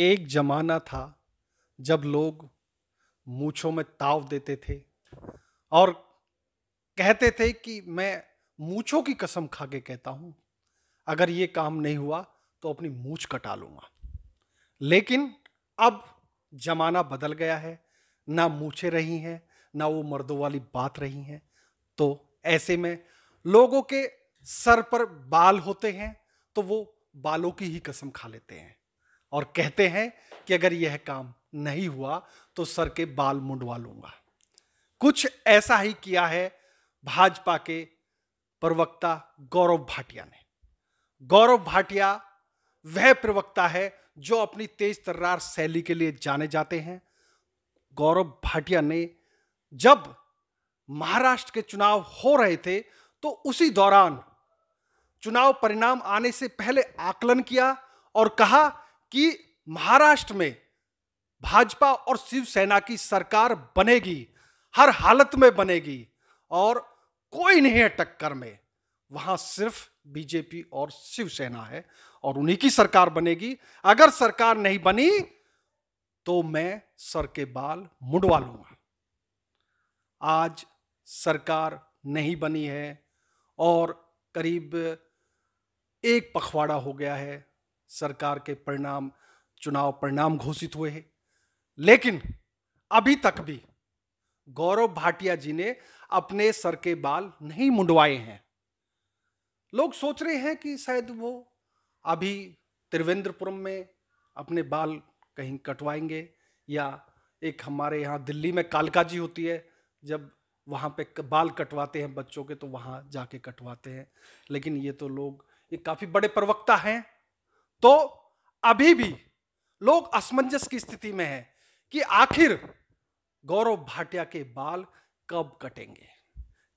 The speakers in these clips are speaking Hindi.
एक जमाना था जब लोग मूछों में ताव देते थे और कहते थे कि मैं मूछों की कसम खा के कहता हूं अगर ये काम नहीं हुआ तो अपनी मूछ कटा लूंगा लेकिन अब जमाना बदल गया है ना मूछे रही हैं ना वो मर्दों वाली बात रही हैं तो ऐसे में लोगों के सर पर बाल होते हैं तो वो बालों की ही कसम खा लेते हैं और कहते हैं कि अगर यह काम नहीं हुआ तो सर के बाल मुंडवा लूंगा कुछ ऐसा ही किया है भाजपा के प्रवक्ता गौरव भाटिया ने गौरव भाटिया वह प्रवक्ता है जो अपनी तेज तर्रार शैली के लिए जाने जाते हैं गौरव भाटिया ने जब महाराष्ट्र के चुनाव हो रहे थे तो उसी दौरान चुनाव परिणाम आने से पहले आकलन किया और कहा कि महाराष्ट्र में भाजपा और शिवसेना की सरकार बनेगी हर हालत में बनेगी और कोई नहीं है टक्कर में वहां सिर्फ बीजेपी और शिवसेना है और उन्हीं की सरकार बनेगी अगर सरकार नहीं बनी तो मैं सर के बाल मुंडवा लूंगा आज सरकार नहीं बनी है और करीब एक पखवाड़ा हो गया है सरकार के परिणाम चुनाव परिणाम घोषित हुए हैं लेकिन अभी तक भी गौरव भाटिया जी ने अपने सर के बाल नहीं मुंडवाए हैं लोग सोच रहे हैं कि शायद वो अभी त्रिवेंद्रपुरम में अपने बाल कहीं कटवाएंगे या एक हमारे यहाँ दिल्ली में कालका जी होती है जब वहाँ पे बाल कटवाते हैं बच्चों के तो वहाँ जाके कटवाते हैं लेकिन ये तो लोग ये काफ़ी बड़े प्रवक्ता हैं तो अभी भी लोग असमंजस की स्थिति में है कि आखिर गौरव भाटिया के बाल कब कटेंगे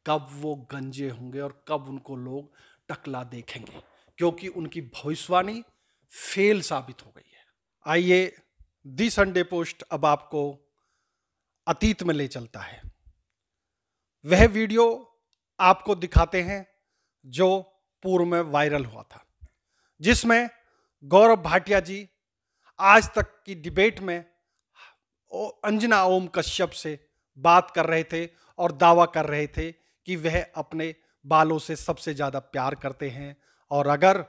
कब वो गंजे होंगे और कब उनको लोग टकला देखेंगे क्योंकि उनकी भविष्यवाणी फेल साबित हो गई है आइए दी संडे पोस्ट अब आपको अतीत में ले चलता है वह वीडियो आपको दिखाते हैं जो पूर्व में वायरल हुआ था जिसमें गौरव भाटिया जी आज तक की डिबेट में अंजना ओम कश्यप से बात कर रहे थे और दावा कर रहे थे कि वह अपने बालों से सबसे ज़्यादा प्यार करते हैं और अगर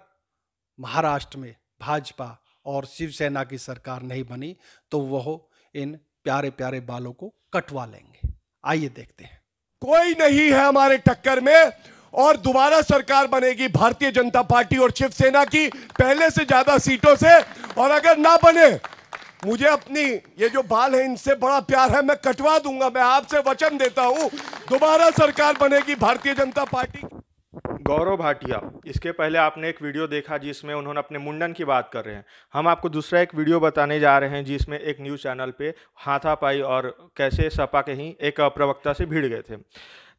महाराष्ट्र में भाजपा और शिवसेना की सरकार नहीं बनी तो वह इन प्यारे प्यारे बालों को कटवा लेंगे आइए देखते हैं कोई नहीं है हमारे टक्कर में और दोबारा सरकार बनेगी भारतीय जनता पार्टी और शिवसेना की पहले से ज्यादा सीटों से और अगर ना बने मुझे अपनी ये जो बाल है इनसे बड़ा प्यार है मैं कटवा दूंगा मैं आपसे वचन देता हूं दोबारा सरकार बनेगी भारतीय जनता पार्टी गौरव भाटिया इसके पहले आपने एक वीडियो देखा जिसमें उन्होंने अपने मुंडन की बात कर रहे हैं हम आपको दूसरा एक वीडियो बताने जा रहे हैं जिसमें एक न्यूज़ चैनल पे हाथापाई और कैसे सपा के ही एक प्रवक्ता से भिड़ गए थे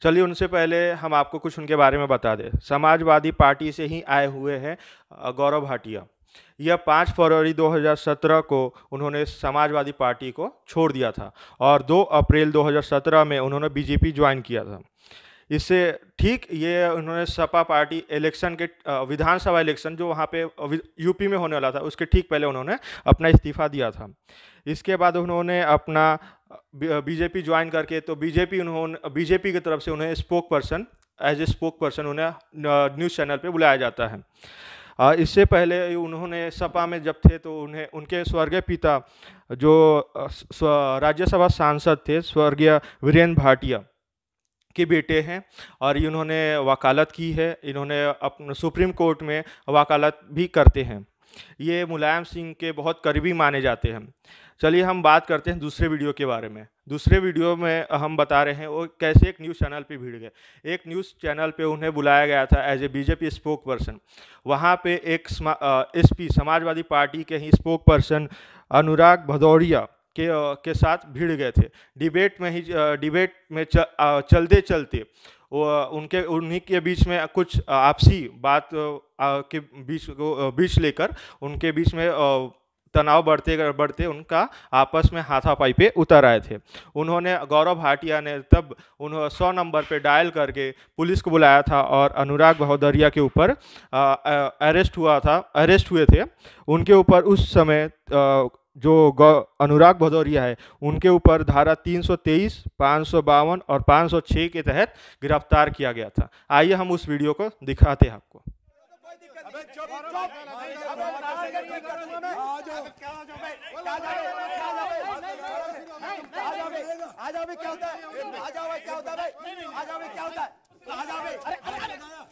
चलिए उनसे पहले हम आपको कुछ उनके बारे में बता दें समाजवादी पार्टी से ही आए हुए हैं गौरव भाटिया यह पाँच फरवरी 2017 को उन्होंने समाजवादी पार्टी को छोड़ दिया था और 2 अप्रैल 2017 में उन्होंने बीजेपी ज्वाइन किया था इससे ठीक ये उन्होंने सपा पार्टी इलेक्शन के विधानसभा इलेक्शन जो वहाँ पे यूपी में होने वाला था उसके ठीक पहले उन्होंने अपना इस्तीफा दिया था इसके बाद उन्होंने अपना बीजेपी ज्वाइन करके तो बीजेपी उन्होंने बीजेपी की तरफ से उन्हें spokesperson as a spokesperson उन्हें न्यूज़ चैनल पर बुलाया जाता है इससे पहले उन्होंने सपा में जब थे तो उन्हें उनके स्वर्गीय पिता जो राज्यसभा सांसद थे स्वर्गीय वीरेंद्र भाटिया के बेटे हैं और इन्होंने वकालत की है इन्होंने अपने सुप्रीम कोर्ट में वकालत भी करते हैं ये मुलायम सिंह के बहुत करीबी माने जाते हैं चलिए हम बात करते हैं दूसरे वीडियो के बारे में दूसरे वीडियो में हम बता रहे हैं वो कैसे एक न्यूज़ चैनल पे भीड़ गए एक न्यूज़ चैनल पे उन्हें बुलाया गया था as a BJP spokesperson वहाँ पे एक एसपी समाजवादी पार्टी के ही स्पोक पर्सन अनुराग भदौरिया के के साथ भिड़ गए थे डिबेट में ही डिबेट में चलते चलते उनके उन्हीं के बीच में कुछ आपसी बात के बीच को बीच लेकर उनके बीच में तनाव बढ़ते बढ़ते उनका आपस में हाथापाई पे उतर आए थे उन्होंने गौरव भाटिया ने तब उन्होंने सौ नंबर पे डायल करके पुलिस को बुलाया था और अनुराग बहोदरिया के ऊपर अरेस्ट हुआ था अरेस्ट हुए थे उनके ऊपर उस समय आ, जो अनुराग भदौरिया है उनके ऊपर धारा 323, सौ और 506 के तहत गिरफ्तार किया गया था आइए हम उस वीडियो को दिखाते हैं आपको आ जाओ क्या होता है आ जाओ क्या होता है आ जाओ क्या होता है